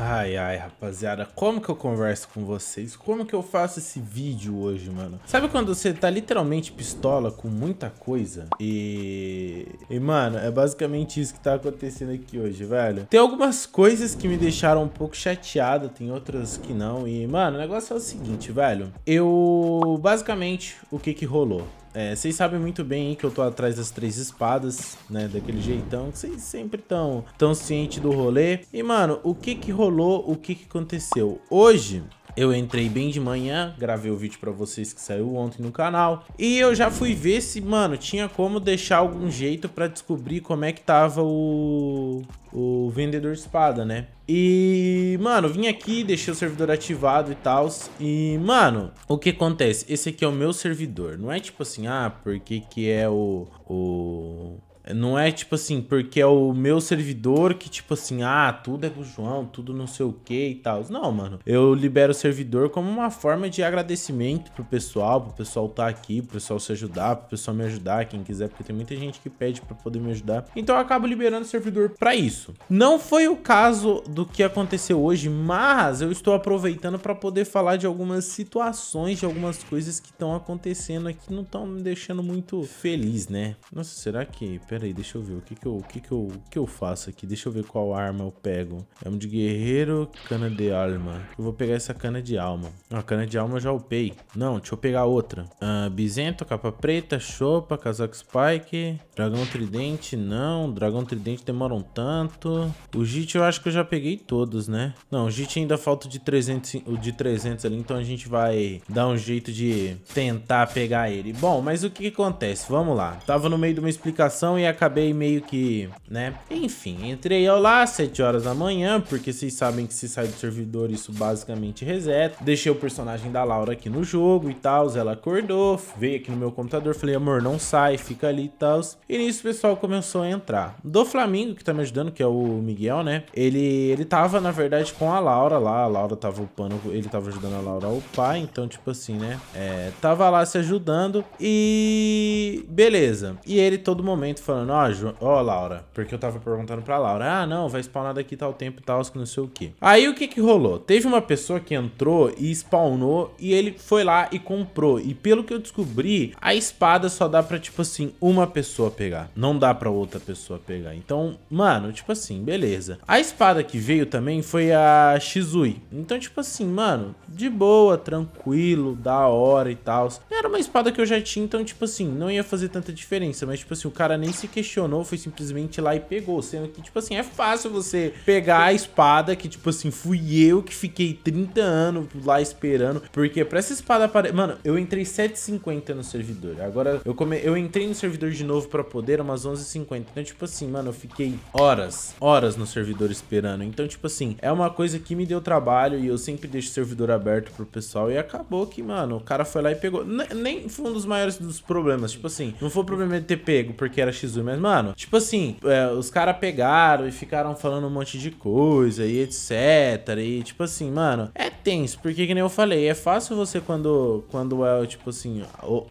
Ai, ai, rapaziada, como que eu converso com vocês? Como que eu faço esse vídeo hoje, mano? Sabe quando você tá literalmente pistola com muita coisa? E... E, mano, é basicamente isso que tá acontecendo aqui hoje, velho. Tem algumas coisas que me deixaram um pouco chateado, tem outras que não. E, mano, o negócio é o seguinte, velho. Eu... Basicamente, o que que rolou? É, vocês sabem muito bem que eu tô atrás das três espadas, né? Daquele jeitão. Que vocês sempre tão tão cientes do rolê. E, mano, o que que rolou? O que que aconteceu? Hoje, eu entrei bem de manhã, gravei o vídeo pra vocês que saiu ontem no canal. E eu já fui ver se, mano, tinha como deixar algum jeito pra descobrir como é que tava o o vendedor de espada, né? E, mano, vim aqui, deixei o servidor ativado e tal. E, mano, o que acontece? Esse aqui é o meu servidor. Não é tipo assim, ah, porque que é o, o não é tipo assim, porque é o meu servidor que, tipo assim, ah, tudo é do João, tudo não sei o que e tal. Não, mano. Eu libero o servidor como uma forma de agradecimento pro pessoal, pro pessoal tá aqui, pro pessoal se ajudar, pro pessoal me ajudar, quem quiser, porque tem muita gente que pede pra poder me ajudar. Então eu acabo liberando o servidor pra isso. Não foi o caso do que aconteceu hoje, mas eu estou aproveitando pra poder falar de algumas situações, de algumas coisas que estão acontecendo aqui, não estão me deixando muito feliz, né? Nossa, será que peraí, deixa eu ver. O que que eu, o que que eu, o que eu faço aqui? Deixa eu ver qual arma eu pego. Arma é de guerreiro, cana de alma. Eu vou pegar essa cana de alma. A cana de alma eu já upei. Não, deixa eu pegar outra. Ah, bisento, capa preta, chopa, casaco spike. Dragão tridente, não. Dragão tridente demora um tanto. O JIT eu acho que eu já peguei todos, né? Não, o JIT ainda falta de 300, o de 300 ali. Então a gente vai dar um jeito de tentar pegar ele. Bom, mas o que, que acontece? Vamos lá. Tava no meio de uma explicação e acabei meio que, né? Enfim, entrei ao lá às 7 horas da manhã, porque vocês sabem que se sai do servidor isso basicamente reseta. Deixei o personagem da Laura aqui no jogo e tal, ela acordou, veio aqui no meu computador, falei, amor, não sai, fica ali e tal. E nisso o pessoal começou a entrar. Do Flamengo, que tá me ajudando, que é o Miguel, né? Ele, ele tava, na verdade, com a Laura lá, a Laura tava upando, ele tava ajudando a Laura a upar, então, tipo assim, né? É, tava lá se ajudando e... Beleza. E ele, todo momento, falando, ó, oh, oh, Laura, porque eu tava perguntando pra Laura, ah, não, vai spawnar daqui tal tempo e tal, que não sei o que. Aí o que que rolou? Teve uma pessoa que entrou e spawnou e ele foi lá e comprou. E pelo que eu descobri, a espada só dá pra, tipo assim, uma pessoa pegar. Não dá pra outra pessoa pegar. Então, mano, tipo assim, beleza. A espada que veio também foi a Shizui. Então, tipo assim, mano, de boa, tranquilo, da hora e tal. Era uma espada que eu já tinha, então, tipo assim, não ia fazer tanta diferença. Mas, tipo assim, o cara nem se questionou, foi simplesmente lá e pegou. Sendo que, tipo assim, é fácil você pegar a espada que, tipo assim, fui eu que fiquei 30 anos lá esperando. Porque pra essa espada aparecer. Mano, eu entrei 7h50 no servidor. Agora eu, come... eu entrei no servidor de novo pra poder umas 11h50. Então, tipo assim, mano, eu fiquei horas, horas no servidor esperando. Então, tipo assim, é uma coisa que me deu trabalho e eu sempre deixo o servidor aberto pro pessoal. E acabou que, mano, o cara foi lá e pegou. N nem foi um dos maiores dos problemas. Tipo assim, não foi o problema de ter pego porque era x Shizui. Mas, mano, tipo assim, é, os caras pegaram e ficaram falando um monte de coisa e etc. E, tipo assim, mano, é tenso, porque que nem eu falei, é fácil você quando, quando é, tipo assim,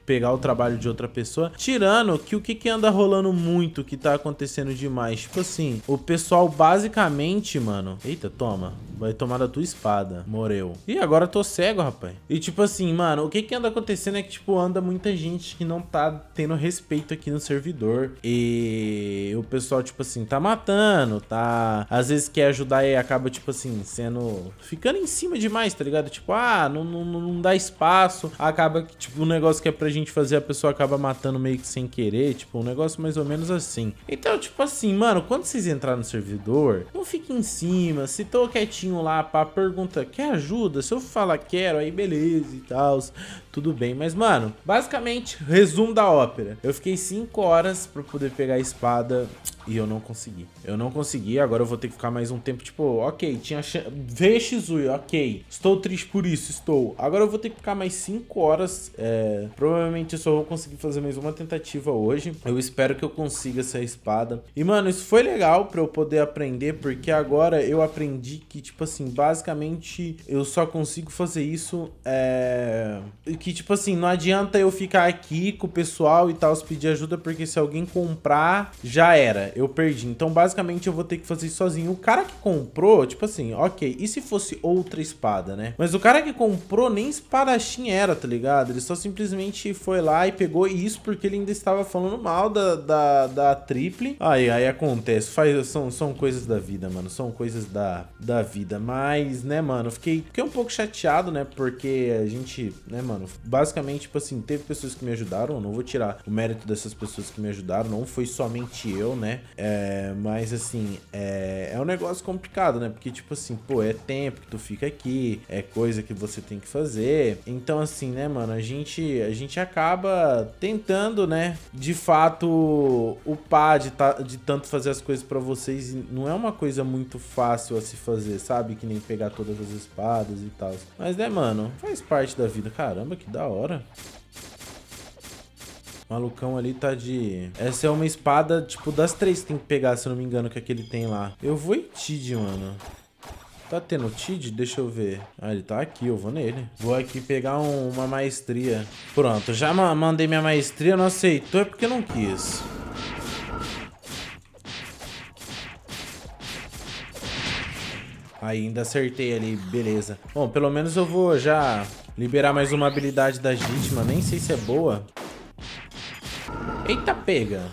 pegar o trabalho de outra pessoa, tirando que o que, que anda rolando muito, que tá acontecendo demais. Tipo assim, o pessoal basicamente, mano. Eita, toma vai tomar da tua espada. Morreu. E agora eu tô cego, rapaz. E tipo assim, mano, o que que anda acontecendo é que, tipo, anda muita gente que não tá tendo respeito aqui no servidor. E o pessoal, tipo assim, tá matando, tá... Às vezes quer ajudar e acaba, tipo assim, sendo... Ficando em cima demais, tá ligado? Tipo, ah, não, não, não dá espaço. Acaba que, tipo, o um negócio que é pra gente fazer, a pessoa acaba matando meio que sem querer. Tipo, um negócio mais ou menos assim. Então, tipo assim, mano, quando vocês entrarem no servidor, não fique em cima. Se tô quietinho, bonitinho lá, pá, pergunta, quer ajuda? Se eu falar quero, aí beleza e tal, tudo bem. Mas, mano, basicamente, resumo da ópera. Eu fiquei 5 horas pra poder pegar a espada e eu não consegui. Eu não consegui, agora eu vou ter que ficar mais um tempo, tipo, ok, tinha chance... Vê ok. Estou triste por isso, estou. Agora eu vou ter que ficar mais 5 horas. É... Provavelmente eu só vou conseguir fazer mais uma tentativa hoje. Eu espero que eu consiga essa espada. E, mano, isso foi legal pra eu poder aprender, porque agora eu aprendi que, tipo assim, basicamente eu só consigo fazer isso é... Que, tipo assim, não adianta eu ficar aqui com o pessoal e tal, pedir ajuda, porque se alguém comprar, já era eu perdi. Então, basicamente, eu vou ter que fazer isso sozinho. O cara que comprou, tipo assim, ok, e se fosse outra espada, né? Mas o cara que comprou nem espadachim era, tá ligado? Ele só simplesmente foi lá e pegou isso porque ele ainda estava falando mal da, da, da triple. Aí, aí acontece. Faz, são, são coisas da vida, mano. São coisas da, da vida. Mas, né, mano, fiquei, fiquei um pouco chateado, né? Porque a gente, né, mano, basicamente, tipo assim, teve pessoas que me ajudaram. Eu não vou tirar o mérito dessas pessoas que me ajudaram. Não foi somente eu, né? É, mas assim, é, é um negócio complicado, né? Porque, tipo assim, pô, é tempo que tu fica aqui, é coisa que você tem que fazer. Então, assim, né, mano, a gente, a gente acaba tentando, né, de fato, upar de, ta, tá, de tanto fazer as coisas para vocês. Não é uma coisa muito fácil a se fazer, sabe? Que nem pegar todas as espadas e tal. Mas, né, mano, faz parte da vida. Caramba, que da hora. O malucão ali tá de... Essa é uma espada, tipo, das três que tem que pegar, se eu não me engano, que é que ele tem lá. Eu vou em Tid, mano. Tá tendo Tid? Deixa eu ver. Ah, ele tá aqui, eu vou nele. Vou aqui pegar um, uma maestria. Pronto, já ma mandei minha maestria, não aceitou, é porque não quis. ainda acertei ali, beleza. Bom, pelo menos eu vou já liberar mais uma habilidade da Gitma, nem sei se é boa. Eita, pega.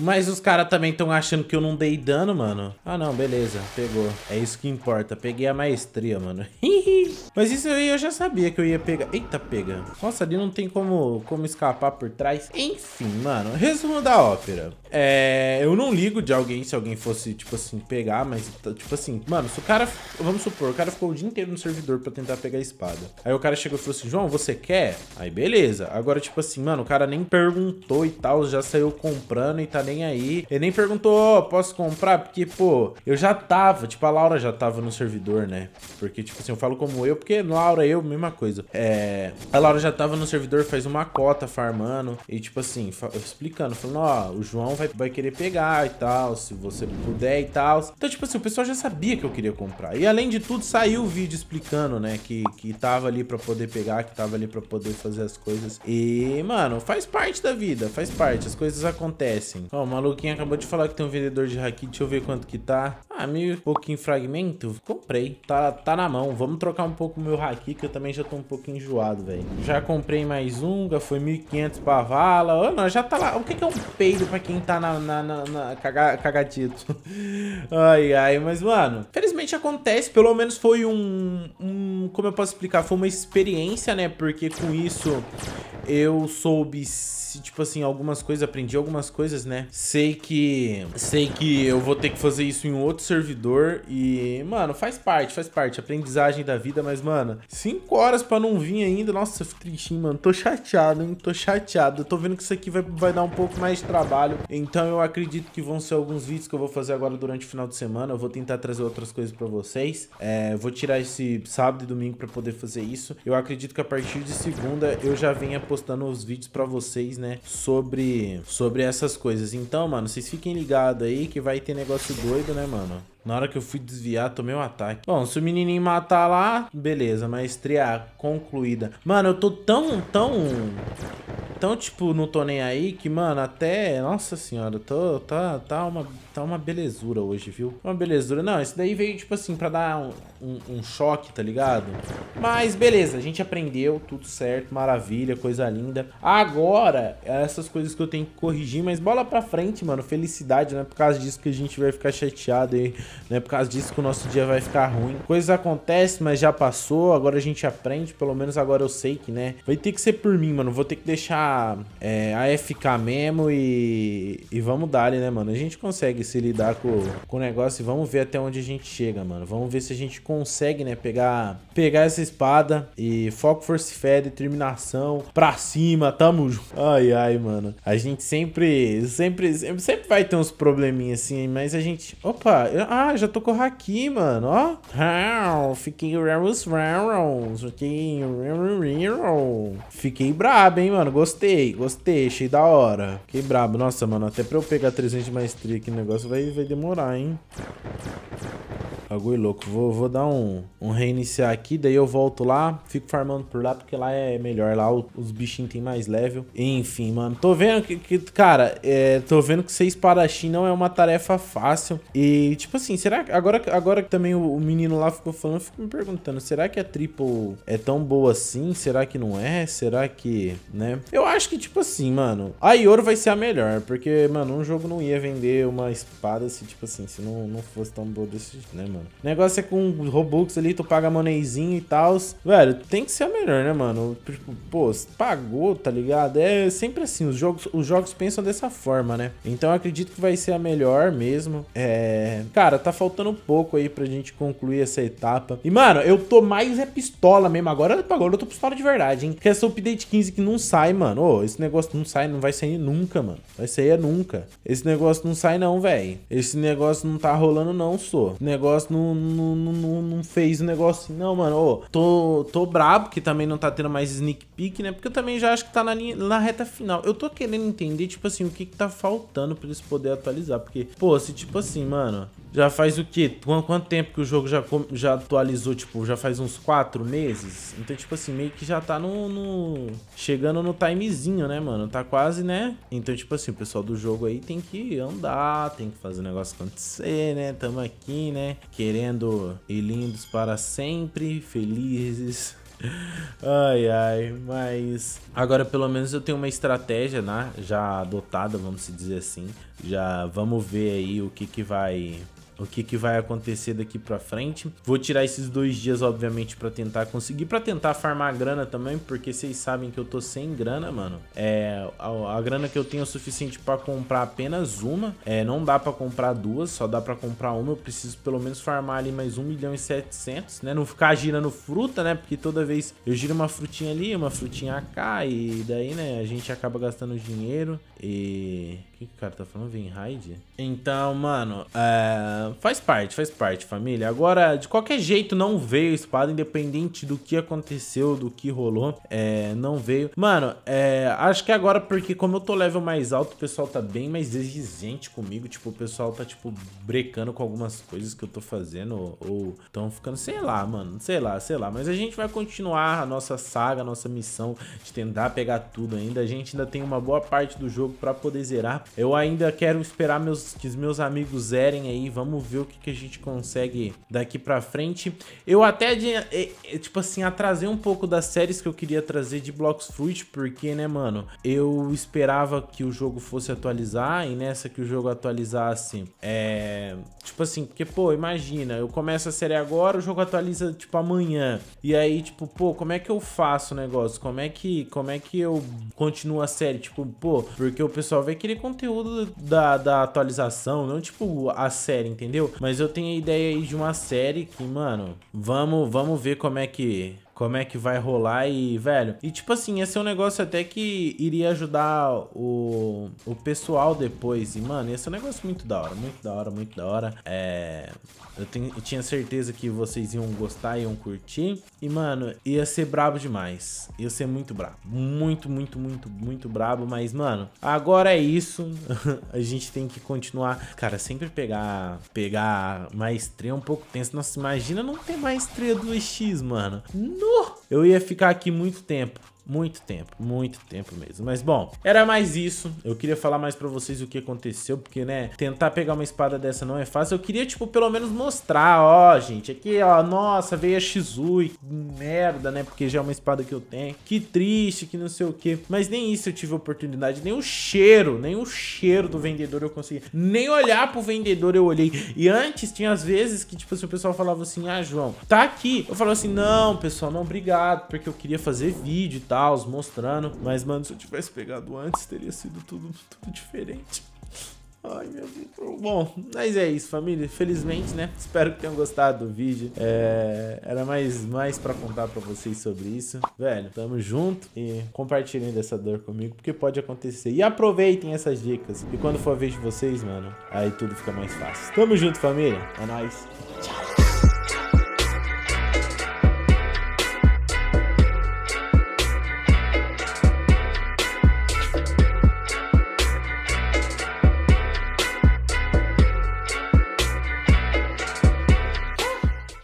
Mas os caras também estão achando que eu não dei dano, mano. Ah, não, beleza. Pegou. É isso que importa. Peguei a maestria, mano. Mas isso aí eu já sabia que eu ia pegar. Eita, pega. Nossa, ali não tem como, como escapar por trás. Enfim, mano. Resumo da ópera. É... Eu não ligo de alguém se alguém fosse, tipo assim, pegar, mas, tipo assim... Mano, se o cara... Vamos supor, o cara ficou o dia inteiro no servidor pra tentar pegar a espada. Aí o cara chegou e falou assim, João, você quer? Aí, beleza. Agora, tipo assim, mano, o cara nem perguntou e tal, já saiu comprando e tá nem aí. Ele nem perguntou, posso comprar? Porque, pô, eu já tava, tipo, a Laura já tava no servidor, né? Porque, tipo assim, eu falo como eu, porque Laura, eu, mesma coisa. É, a Laura já tava no servidor faz uma cota farmando e, tipo assim, explicando, falando, ó, oh, o João vai, vai querer pegar e tal, se você puder e tal. Então, tipo assim, o pessoal já sabia que eu queria comprar. E, além de tudo, saiu o vídeo explicando, né, que, que tava ali pra poder pegar, que tava ali pra poder fazer as coisas. E, mano, faz parte da vida, faz parte, as coisas acontecem. Ó, Ó, o maluquinho acabou de falar que tem um vendedor de haki. Deixa eu ver quanto que tá. Ah, meio pouquinho fragmento? Comprei. Tá, tá na mão. Vamos trocar um pouco o meu haki, que eu também já tô um pouco enjoado, velho. Já comprei mais um. Já foi 1.500 pra vala. Ô, oh, não, já tá lá. O que, que é um peido pra quem tá na, na, na, na caga, cagatito? ai, ai. Mas, mano, felizmente acontece. Pelo menos foi um, um... Como eu posso explicar? Foi uma experiência, né? Porque com isso eu soube, tipo assim, algumas coisas, aprendi algumas coisas, né? Sei que. Sei que eu vou ter que fazer isso em outro servidor. E, mano, faz parte, faz parte. Aprendizagem da vida, mas, mano, 5 horas pra não vir ainda. Nossa, tristinho, mano. Tô chateado, hein? Tô chateado. tô vendo que isso aqui vai, vai dar um pouco mais de trabalho. Então eu acredito que vão ser alguns vídeos que eu vou fazer agora durante o final de semana. Eu vou tentar trazer outras coisas pra vocês. É, vou tirar esse sábado e domingo pra poder fazer isso. Eu acredito que a partir de segunda eu já venha postando postando os vídeos para vocês, né? Sobre, sobre essas coisas. Então, mano, vocês fiquem ligados aí que vai ter negócio doido, né, mano? Na hora que eu fui desviar, tomei um ataque. Bom, se o menininho matar lá, beleza. Maestria concluída. Mano, eu tô tão, tão... Tão, tipo, não tô nem aí que, mano, até... Nossa senhora, tô, tá, tá, uma, tá uma belezura hoje, viu? Uma belezura. Não, isso daí veio, tipo assim, pra dar um, um, um choque, tá ligado? Mas, beleza, a gente aprendeu, tudo certo, maravilha, coisa linda. Agora, é essas coisas que eu tenho que corrigir, mas bola pra frente, mano. Felicidade, né? Por causa disso que a gente vai ficar chateado aí. E não é por causa disso que o nosso dia vai ficar ruim. Coisas acontecem, mas já passou. Agora a gente aprende. Pelo menos agora eu sei que, né? Vai ter que ser por mim, mano. Vou ter que deixar é, AFK mesmo e, e vamos dar né, mano? A gente consegue se lidar com, com o negócio e vamos ver até onde a gente chega, mano. Vamos ver se a gente consegue, né, pegar, pegar essa espada e foco, force, e fé, determinação, pra cima, tamo junto. Ai, ai, mano. A gente sempre, sempre, sempre, sempre vai ter uns probleminhas assim, mas a gente... Opa, eu... ah, ah, já tô com o Haki, mano, ó. Fiquei Rarus Rarus. Fiquei Fiquei brabo, hein, mano. Gostei, gostei. Achei da hora. Fiquei brabo. Nossa, mano, até pra eu pegar 300 de maestria aqui, o negócio vai, vai demorar, hein. Bagulho louco. Vou, vou dar um, um reiniciar aqui, daí eu volto lá, fico farmando por lá, porque lá é melhor. Lá os bichinhos tem mais level. Enfim, mano. Tô vendo que, que cara, é, tô vendo que ser espadachim não é uma tarefa fácil. E, tipo assim, será que agora, agora que também o, o menino lá ficou falando, eu fico me perguntando, será que a triple é tão boa assim? Será que não é? Será que, né? Eu acho que, tipo assim, mano, a Ioro vai ser a melhor, porque, mano, um jogo não ia vender uma espada se, tipo assim, se não, não fosse tão boa desse jeito, né, mano? mano. O negócio é com Robux ali, tu paga moneyzinho e tal. Velho, tem que ser a melhor, né, mano? Tipo, pô, pagou, tá ligado? É sempre assim, os jogos, os jogos pensam dessa forma, né? Então eu acredito que vai ser a melhor mesmo. É. Cara, tá faltando pouco aí pra gente concluir essa etapa. E, mano, eu tô mais é pistola mesmo. Agora, agora eu tô pistola de verdade, hein? Porque essa update 15 que não sai, mano. Ô, esse negócio não sai, não vai sair nunca, mano. Vai sair é nunca. Esse negócio não sai, não, velho. Esse negócio não tá rolando, não, sou. Negócio negócio não, não, não, não fez o negócio assim, não, mano. Ô, tô, tô brabo que também não tá tendo mais sneak peek, né? Porque eu também já acho que tá na, linha, na reta final. Eu tô querendo entender, tipo assim, o que que tá faltando pra eles poderem atualizar. Porque, pô, se tipo assim, mano, já faz o quê? Quanto tempo que o jogo já, já atualizou? Tipo, já faz uns quatro meses? Então, tipo assim, meio que já tá no, no, Chegando no timezinho, né, mano? Tá quase, né? Então, tipo assim, o pessoal do jogo aí tem que andar, tem que fazer o negócio acontecer, né? Tamo aqui, né? Querendo e lindos para sempre, felizes. Ai, ai, mas agora pelo menos eu tenho uma estratégia, né? Já adotada, vamos dizer assim. Já vamos ver aí o que que vai o que, que vai acontecer daqui para frente. Vou tirar esses dois dias, obviamente, para tentar conseguir, para tentar farmar grana também, porque vocês sabem que eu tô sem grana, mano. É, a, a grana que eu tenho é suficiente para comprar apenas uma. É, não dá para comprar duas, só dá para comprar uma. Eu preciso pelo menos farmar ali mais 1 milhão e 700, né? Não ficar girando fruta, né? Porque toda vez eu giro uma frutinha ali, uma frutinha cá e daí, né, a gente acaba gastando dinheiro e que, que o cara tá falando? Vem raid? Então, mano, é... faz parte, faz parte, família. Agora, de qualquer jeito, não veio espada, independente do que aconteceu, do que rolou. É... Não veio. Mano, é... acho que agora, porque como eu tô level mais alto, o pessoal tá bem mais exigente comigo. Tipo, o pessoal tá, tipo, brecando com algumas coisas que eu tô fazendo. Ou tão ficando, sei lá, mano. Sei lá, sei lá. Mas a gente vai continuar a nossa saga, a nossa missão de tentar pegar tudo ainda. A gente ainda tem uma boa parte do jogo pra poder zerar. Eu ainda quero esperar meus, que os meus amigos zerem aí. Vamos ver o que, que a gente consegue daqui pra frente. Eu até, tipo assim, atrasei um pouco das séries que eu queria trazer de Blocks Fruit, porque, né, mano, eu esperava que o jogo fosse atualizar e nessa que o jogo atualizasse, é... Tipo assim, porque, pô, imagina, eu começo a série agora, o jogo atualiza, tipo, amanhã. E aí, tipo, pô, como é que eu faço o negócio? Como é que, como é que eu continuo a série? Tipo, pô, porque o pessoal vai querer continuar conteúdo da, da atualização, não tipo a série, entendeu? Mas eu tenho a ideia aí de uma série que, mano, vamos, vamos ver como é que como é que vai rolar e, velho. E tipo assim, esse é um negócio até que iria ajudar o, o pessoal depois. E, mano, esse ser um negócio muito da hora, muito da hora, muito da hora. É. Eu, tenho, eu tinha certeza que vocês iam gostar, iam curtir. E, mano, ia ser brabo demais. Ia ser muito brabo. Muito, muito, muito, muito brabo. Mas, mano, agora é isso. a gente tem que continuar. Cara, sempre pegar pegar maestria é um pouco tenso. Nossa, imagina não ter maestria 2x, mano. Nossa! Eu ia ficar aqui muito tempo. Muito tempo, muito tempo mesmo. Mas bom, era mais isso. Eu queria falar mais pra vocês o que aconteceu, porque, né, tentar pegar uma espada dessa não é fácil. Eu queria, tipo, pelo menos mostrar, ó, gente, aqui, ó, nossa, veio a Shizui, merda, né, porque já é uma espada que eu tenho. Que triste, que não sei o que. Mas nem isso eu tive oportunidade, nem o cheiro, nem o cheiro do vendedor eu consegui. Nem olhar pro vendedor eu olhei. E antes tinha as vezes que, tipo, se o pessoal falava assim, ah, João, tá aqui. Eu falava assim, não, pessoal, não, obrigado, porque eu queria fazer vídeo e tal tal, mostrando. Mas, mano, se eu tivesse pegado antes, teria sido tudo, tudo diferente. Ai, meu Deus. Bom, mas é isso, família. Felizmente, né? Espero que tenham gostado do vídeo. É... Era mais, mais pra contar pra vocês sobre isso. Velho, tamo junto e compartilhem dessa dor comigo, porque pode acontecer. E aproveitem essas dicas. E quando for a vez de vocês, mano, aí tudo fica mais fácil. Tamo junto, família. É nóis.